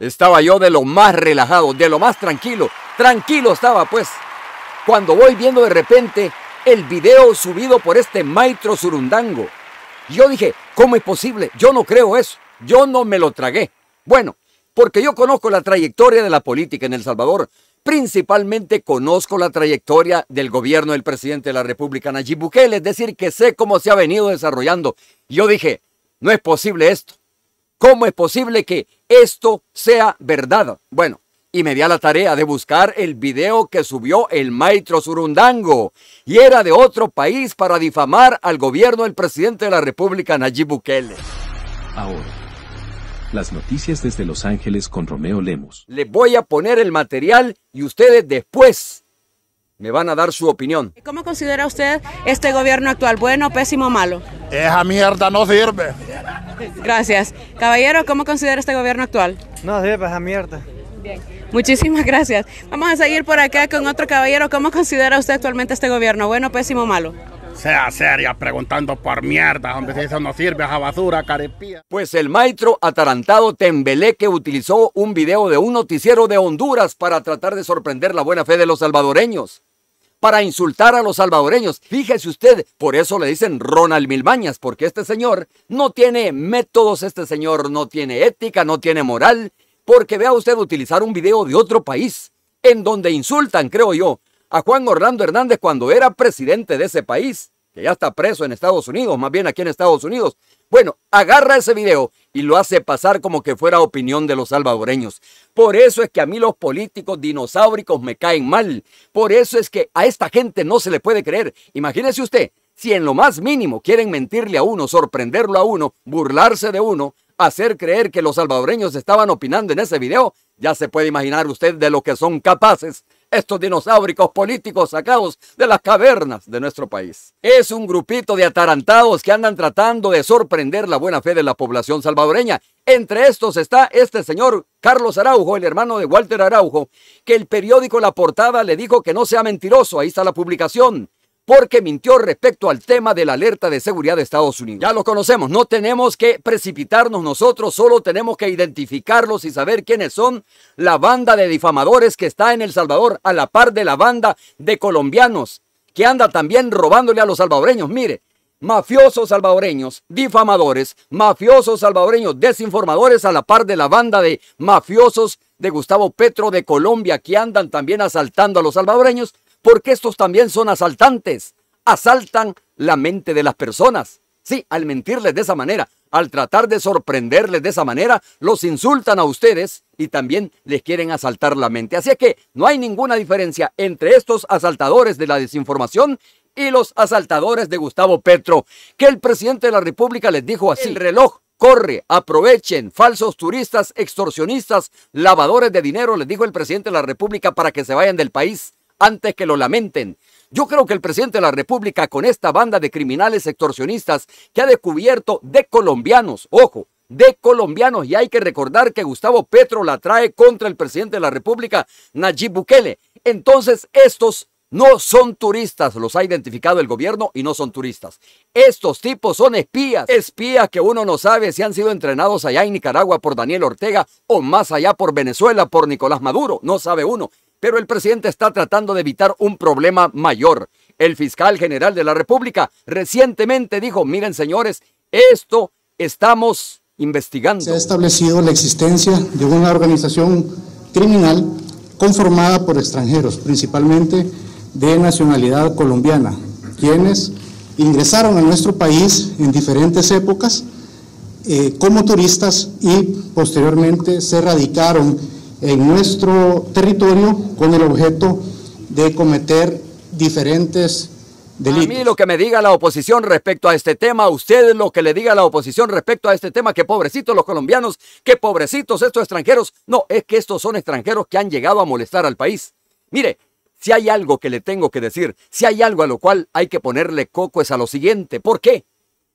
Estaba yo de lo más relajado, de lo más tranquilo. Tranquilo estaba pues. Cuando voy viendo de repente el video subido por este maestro surundango. Yo dije, ¿cómo es posible? Yo no creo eso. Yo no me lo tragué. Bueno, porque yo conozco la trayectoria de la política en El Salvador. Principalmente conozco la trayectoria del gobierno del presidente de la República, Nayib Bukele. Es decir, que sé cómo se ha venido desarrollando. Yo dije, no es posible esto. ¿Cómo es posible que esto sea verdad? Bueno, y me di a la tarea de buscar el video que subió el maestro Surundango, y era de otro país para difamar al gobierno del presidente de la República, Nayib Bukele. Ahora, las noticias desde Los Ángeles con Romeo Lemos. Les voy a poner el material y ustedes después me van a dar su opinión. ¿Cómo considera usted este gobierno actual? ¿Bueno, pésimo, o malo? Esa mierda no sirve. Gracias. Caballero, ¿cómo considera este gobierno actual? No sirve esa mierda. Bien. Muchísimas gracias. Vamos a seguir por acá con otro caballero. ¿Cómo considera usted actualmente este gobierno? ¿Bueno, pésimo, malo? Sea seria, preguntando por mierda, hombre, si eso no sirve, a basura, carepía. Pues el maestro atarantado Tembeleque utilizó un video de un noticiero de Honduras para tratar de sorprender la buena fe de los salvadoreños para insultar a los salvadoreños. Fíjese usted, por eso le dicen Ronald Milbañas, porque este señor no tiene métodos, este señor no tiene ética, no tiene moral, porque vea usted utilizar un video de otro país, en donde insultan, creo yo, a Juan Orlando Hernández cuando era presidente de ese país que ya está preso en Estados Unidos, más bien aquí en Estados Unidos. Bueno, agarra ese video y lo hace pasar como que fuera opinión de los salvadoreños. Por eso es que a mí los políticos dinosauricos me caen mal. Por eso es que a esta gente no se le puede creer. Imagínese usted, si en lo más mínimo quieren mentirle a uno, sorprenderlo a uno, burlarse de uno, hacer creer que los salvadoreños estaban opinando en ese video, ya se puede imaginar usted de lo que son capaces estos dinosauricos políticos sacados de las cavernas de nuestro país. Es un grupito de atarantados que andan tratando de sorprender la buena fe de la población salvadoreña. Entre estos está este señor Carlos Araujo, el hermano de Walter Araujo, que el periódico La Portada le dijo que no sea mentiroso, ahí está la publicación porque mintió respecto al tema de la alerta de seguridad de Estados Unidos. Ya lo conocemos, no tenemos que precipitarnos nosotros, solo tenemos que identificarlos y saber quiénes son la banda de difamadores que está en El Salvador a la par de la banda de colombianos que anda también robándole a los salvadoreños. Mire, mafiosos salvadoreños, difamadores, mafiosos salvadoreños, desinformadores a la par de la banda de mafiosos de Gustavo Petro de Colombia que andan también asaltando a los salvadoreños porque estos también son asaltantes, asaltan la mente de las personas. Sí, al mentirles de esa manera, al tratar de sorprenderles de esa manera, los insultan a ustedes y también les quieren asaltar la mente. Así que no hay ninguna diferencia entre estos asaltadores de la desinformación y los asaltadores de Gustavo Petro, que el presidente de la República les dijo así, el reloj corre, aprovechen, falsos turistas, extorsionistas, lavadores de dinero, les dijo el presidente de la República para que se vayan del país antes que lo lamenten. Yo creo que el presidente de la República con esta banda de criminales extorsionistas que ha descubierto de colombianos, ojo, de colombianos, y hay que recordar que Gustavo Petro la trae contra el presidente de la República, Nayib Bukele. Entonces, estos no son turistas, los ha identificado el gobierno y no son turistas. Estos tipos son espías, espías que uno no sabe si han sido entrenados allá en Nicaragua por Daniel Ortega o más allá por Venezuela por Nicolás Maduro, no sabe uno. Pero el presidente está tratando de evitar un problema mayor. El fiscal general de la República recientemente dijo, miren señores, esto estamos investigando. Se ha establecido la existencia de una organización criminal conformada por extranjeros, principalmente de nacionalidad colombiana, quienes ingresaron a nuestro país en diferentes épocas eh, como turistas y posteriormente se radicaron en nuestro territorio con el objeto de cometer diferentes delitos. A mí lo que me diga la oposición respecto a este tema, a ustedes lo que le diga la oposición respecto a este tema, que pobrecitos los colombianos, que pobrecitos estos extranjeros. No, es que estos son extranjeros que han llegado a molestar al país. Mire, si hay algo que le tengo que decir, si hay algo a lo cual hay que ponerle coco es a lo siguiente. ¿Por qué?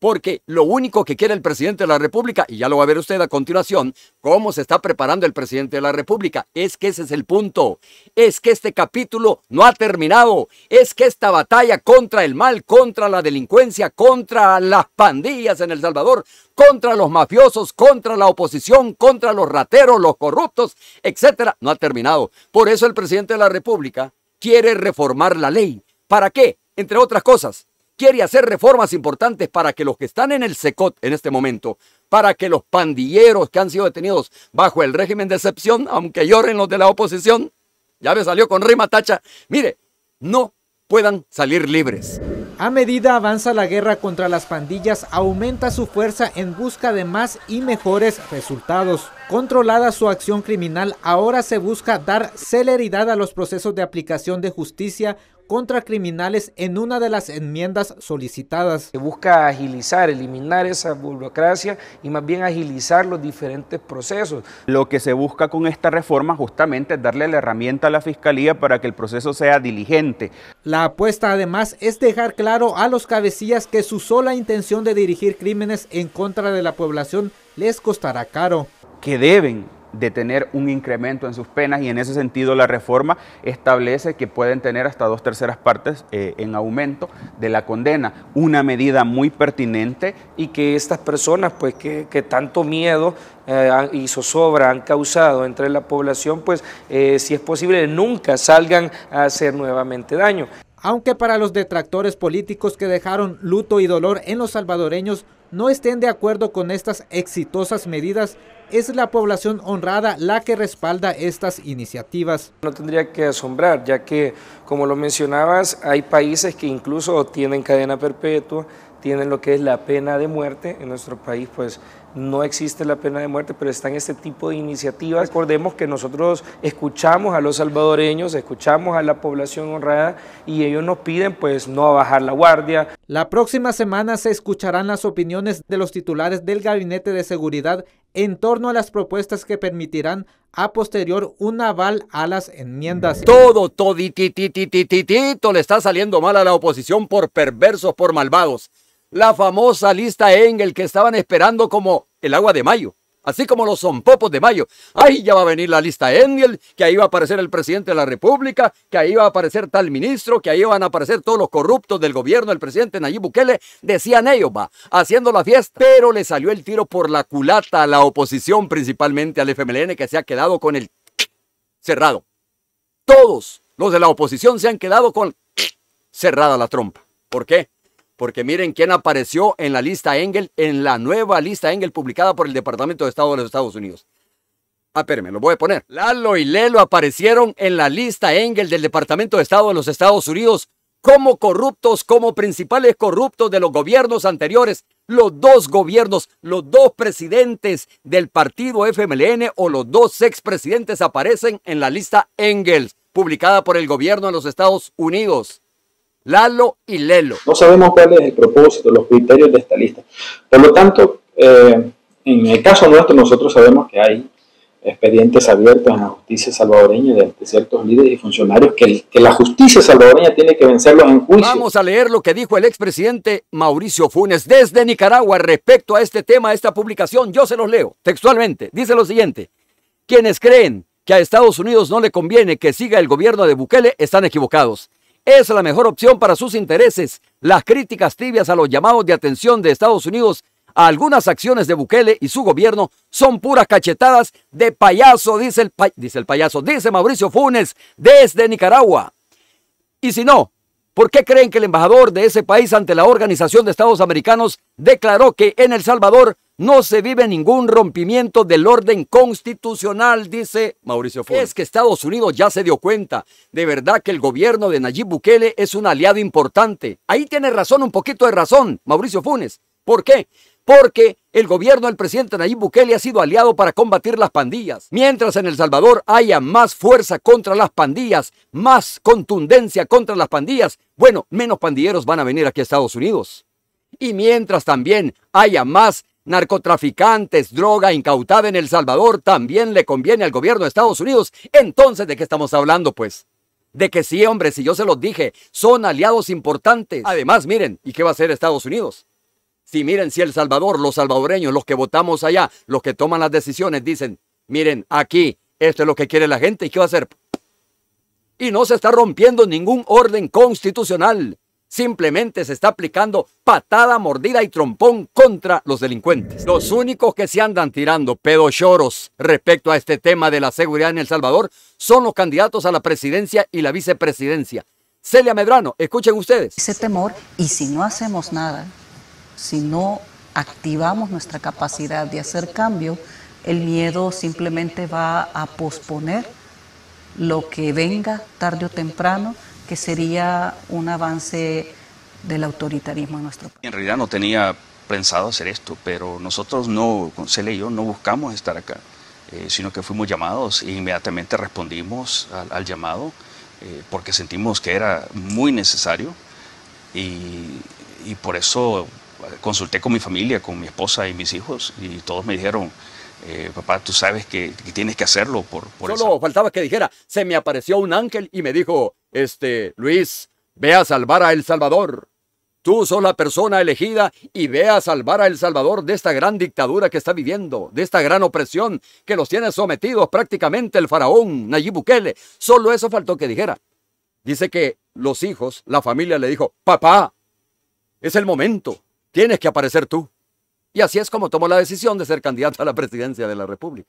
porque lo único que quiere el presidente de la República, y ya lo va a ver usted a continuación, cómo se está preparando el presidente de la República, es que ese es el punto, es que este capítulo no ha terminado, es que esta batalla contra el mal, contra la delincuencia, contra las pandillas en El Salvador, contra los mafiosos, contra la oposición, contra los rateros, los corruptos, etcétera, no ha terminado. Por eso el presidente de la República quiere reformar la ley. ¿Para qué? Entre otras cosas, quiere hacer reformas importantes para que los que están en el SECOT en este momento, para que los pandilleros que han sido detenidos bajo el régimen de excepción, aunque lloren los de la oposición, ya me salió con rima tacha, mire, no puedan salir libres. A medida avanza la guerra contra las pandillas, aumenta su fuerza en busca de más y mejores resultados. Controlada su acción criminal, ahora se busca dar celeridad a los procesos de aplicación de justicia contra criminales en una de las enmiendas solicitadas. Se busca agilizar, eliminar esa burocracia y más bien agilizar los diferentes procesos. Lo que se busca con esta reforma justamente es darle la herramienta a la Fiscalía para que el proceso sea diligente. La apuesta además es dejar claro a los cabecillas que su sola intención de dirigir crímenes en contra de la población les costará caro. Que deben de tener un incremento en sus penas y en ese sentido la reforma establece que pueden tener hasta dos terceras partes eh, en aumento de la condena, una medida muy pertinente. Y que estas personas pues que, tanto miedo eh, y zozobra han causado entre la población pues eh, si es posible nunca salgan a hacer nuevamente daño. Aunque para los detractores políticos que dejaron luto y dolor en los salvadoreños no estén de acuerdo con estas exitosas medidas, es la población honrada la que respalda estas iniciativas. No tendría que asombrar, ya que, como lo mencionabas, hay países que incluso tienen cadena perpetua, tienen lo que es la pena de muerte. En nuestro país, pues, no existe la pena de muerte, pero está en este tipo de iniciativas. Recordemos que nosotros escuchamos a los salvadoreños, escuchamos a la población honrada y ellos nos piden pues no bajar la guardia. La próxima semana se escucharán las opiniones de los titulares del Gabinete de Seguridad en torno a las propuestas que permitirán a posterior un aval a las enmiendas. Todo, todo le está saliendo mal a la oposición por perversos, por malvados la famosa lista Engel que estaban esperando como el agua de mayo, así como los zompopos de mayo. Ahí ya va a venir la lista Engel, que ahí va a aparecer el presidente de la República, que ahí va a aparecer tal ministro, que ahí van a aparecer todos los corruptos del gobierno, el presidente Nayib Bukele, decían ellos, va, haciendo la fiesta. Pero le salió el tiro por la culata a la oposición, principalmente al FMLN, que se ha quedado con el cerrado. Todos los de la oposición se han quedado con cerrada la trompa. ¿Por qué? Porque miren quién apareció en la lista Engel, en la nueva lista Engel publicada por el Departamento de Estado de los Estados Unidos. Ah, me lo voy a poner. Lalo y Lelo aparecieron en la lista Engel del Departamento de Estado de los Estados Unidos como corruptos, como principales corruptos de los gobiernos anteriores. Los dos gobiernos, los dos presidentes del partido FMLN o los dos expresidentes aparecen en la lista Engels publicada por el gobierno de los Estados Unidos. Lalo y Lelo. No sabemos cuál es el propósito, los criterios de esta lista. Por lo tanto, eh, en el caso nuestro, nosotros sabemos que hay expedientes abiertos en la justicia salvadoreña de, ciertos líderes y funcionarios que, que la justicia salvadoreña tiene que vencerlos en juicio. Vamos a leer lo que dijo el expresidente Mauricio Funes desde Nicaragua respecto a este tema, a esta publicación. Yo se los leo textualmente. Dice lo siguiente. Quienes creen que a Estados Unidos no le conviene que siga el gobierno de Bukele están equivocados es la mejor opción para sus intereses. Las críticas tibias a los llamados de atención de Estados Unidos a algunas acciones de Bukele y su gobierno son puras cachetadas de payaso, dice el, dice el payaso, dice Mauricio Funes desde Nicaragua. Y si no, ¿por qué creen que el embajador de ese país ante la Organización de Estados Americanos declaró que en El Salvador no se vive ningún rompimiento del orden constitucional, dice Mauricio Funes. Es que Estados Unidos ya se dio cuenta. De verdad que el gobierno de Nayib Bukele es un aliado importante. Ahí tiene razón, un poquito de razón, Mauricio Funes. ¿Por qué? Porque el gobierno del presidente Nayib Bukele ha sido aliado para combatir las pandillas. Mientras en El Salvador haya más fuerza contra las pandillas, más contundencia contra las pandillas, bueno, menos pandilleros van a venir aquí a Estados Unidos. Y mientras también haya más narcotraficantes, droga incautada en El Salvador, también le conviene al gobierno de Estados Unidos. Entonces, ¿de qué estamos hablando, pues? De que sí, hombre, si yo se los dije, son aliados importantes. Además, miren, ¿y qué va a hacer Estados Unidos? Si miren, si El Salvador, los salvadoreños, los que votamos allá, los que toman las decisiones, dicen, miren, aquí, esto es lo que quiere la gente, ¿y qué va a hacer? Y no se está rompiendo ningún orden constitucional. Simplemente se está aplicando patada, mordida y trompón contra los delincuentes. Los únicos que se andan tirando pedochoros respecto a este tema de la seguridad en El Salvador son los candidatos a la presidencia y la vicepresidencia. Celia Medrano, escuchen ustedes. Ese temor, y si no hacemos nada, si no activamos nuestra capacidad de hacer cambio, el miedo simplemente va a posponer lo que venga tarde o temprano que sería un avance del autoritarismo en nuestro país. En realidad no tenía pensado hacer esto, pero nosotros no, Cele y yo, no buscamos estar acá, eh, sino que fuimos llamados e inmediatamente respondimos al, llamado eh, porque sentimos que era muy necesario y, por eso eh, consulté con mi familia, con mi esposa y mis hijos y todos me dijeron, papá, tú sabes que, tienes que hacerlo por, por Solo faltaba que dijera, se me apareció un ángel y me dijo, este, Luis, ve a salvar a El Salvador. Tú sos la persona elegida y ve a salvar a El Salvador de esta gran dictadura que está viviendo, de esta gran opresión que los tiene sometidos prácticamente el faraón Nayib Bukele. Solo eso faltó que dijera. Dice que los hijos, la familia le dijo, papá, es el momento, tienes que aparecer tú. Y así es como tomó la decisión de ser candidato a la presidencia de la República.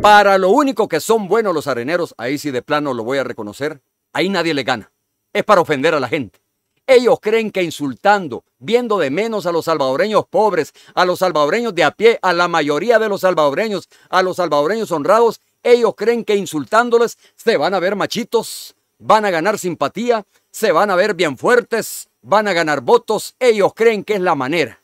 Para lo único que son buenos los areneros, ahí sí de plano lo voy a reconocer, Ahí nadie le gana. Es para ofender a la gente. Ellos creen que insultando, viendo de menos a los salvadoreños pobres, a los salvadoreños de a pie, a la mayoría de los salvadoreños, a los salvadoreños honrados, ellos creen que insultándoles se van a ver machitos, van a ganar simpatía, se van a ver bien fuertes, van a ganar votos. Ellos creen que es la manera.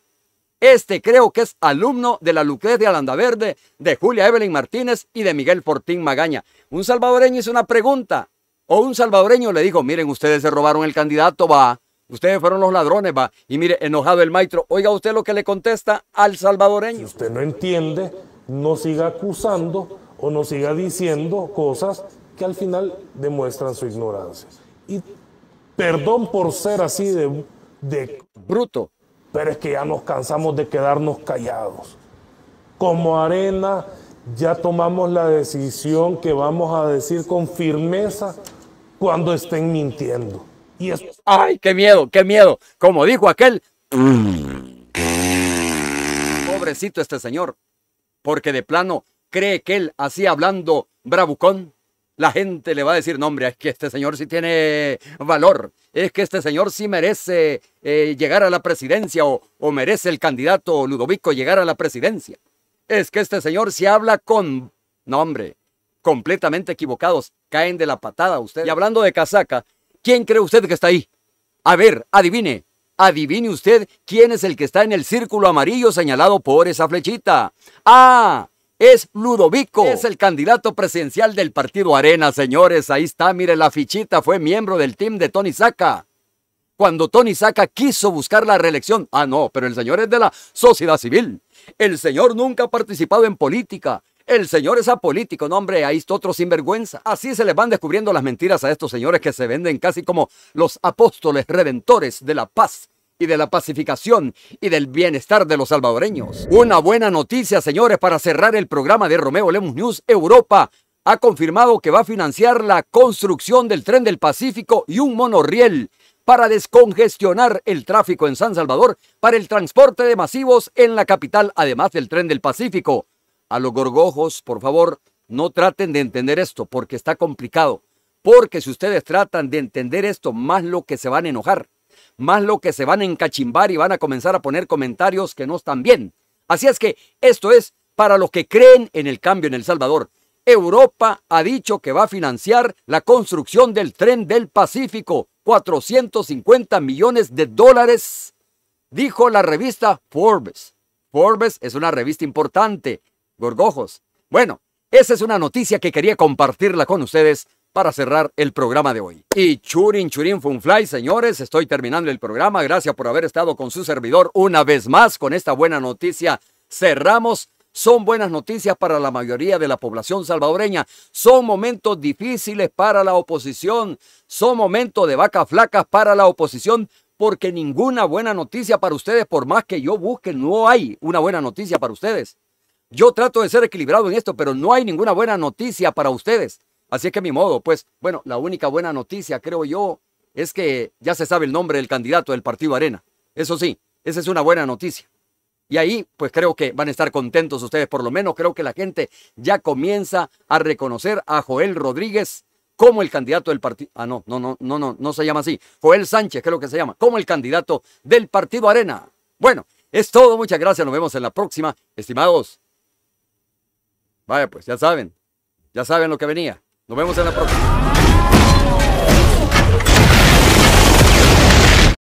Este creo que es alumno de la Lucrecia Landaverde, de Julia Evelyn Martínez y de Miguel Fortín Magaña. Un salvadoreño hizo una pregunta. O un salvadoreño le dijo, miren, ustedes se robaron el candidato, va. Ustedes fueron los ladrones, va. Y mire, enojado el maestro, oiga usted lo que le contesta al salvadoreño. Si usted no entiende, no siga acusando o no siga diciendo cosas que al final demuestran su ignorancia. Y perdón por ser así de, de... Bruto. Pero es que ya nos cansamos de quedarnos callados. Como arena, ya tomamos la decisión que vamos a decir con firmeza cuando estén mintiendo. Y ¡Ay, qué miedo, qué miedo! Como dijo aquel... Pobrecito este señor, porque de plano cree que él así hablando bravucón, la gente le va a decir, no hombre, es que este señor sí tiene valor, es que este señor sí merece eh, llegar a la presidencia o, merece el candidato Ludovico llegar a la presidencia. Es que este señor sí habla con, no hombre, completamente equivocados. Caen de la patada usted Y hablando de casaca, ¿quién cree usted que está ahí? A ver, adivine. Adivine usted quién es el que está en el círculo amarillo señalado por esa flechita. ¡Ah! es Ludovico. Es el candidato presidencial del partido Arena, señores. Ahí está, mire, la fichita fue miembro del team de Tony Saca. Cuando Tony Saca quiso buscar la reelección, ah, no, pero el señor es de la sociedad civil. El señor nunca ha participado en política. El señor es apolítico, no hombre, ahí está otro sinvergüenza. Así se les van descubriendo las mentiras a estos señores que se venden casi como los apóstoles redentores de la paz y de la pacificación y del bienestar de los salvadoreños. Una buena noticia, señores, para cerrar el programa de Romeo Lemus News Europa ha confirmado que va a financiar la construcción del tren del Pacífico y un monorriel para descongestionar el tráfico en San Salvador para el transporte de masivos en la capital, además del tren del Pacífico a los gorgojos, por favor, no traten de entender esto porque está complicado. Porque si ustedes tratan de entender esto, más lo que se van a enojar, más lo que se van a encachimbar y van a comenzar a poner comentarios que no están bien. Así es que esto es para los que creen en el cambio en El Salvador. Europa ha dicho que va a financiar la construcción del tren del Pacífico, 450 millones de dólares, dijo la revista Forbes. Forbes es una revista importante Gorgojos. Bueno, esa es una noticia que quería compartirla con ustedes para cerrar el programa de hoy. Y churin, churin, funfly, señores, estoy terminando el programa. Gracias por haber estado con su servidor una vez más con esta buena noticia. Cerramos. Son buenas noticias para la mayoría de la población salvadoreña. Son momentos difíciles para la oposición. Son momentos de vacas flacas para la oposición porque ninguna buena noticia para ustedes, por más que yo busque, no hay una buena noticia para ustedes. Yo trato de ser equilibrado en esto, pero no hay ninguna buena noticia para ustedes. Así que mi modo, pues, bueno, la única buena noticia, creo yo, es que ya se sabe el nombre del candidato del partido Arena. Eso sí, esa es una buena noticia. Y ahí, pues creo que van a estar contentos ustedes, por lo menos creo que la gente ya comienza a reconocer a Joel Rodríguez como el candidato del partido. Ah, no, no, no, no, no, no se llama así. Joel Sánchez, creo que se llama, como el candidato del partido Arena. Bueno, es todo, muchas gracias, nos vemos en la próxima, estimados. Vaya pues, ya saben. Ya saben lo que venía. Nos vemos en la próxima.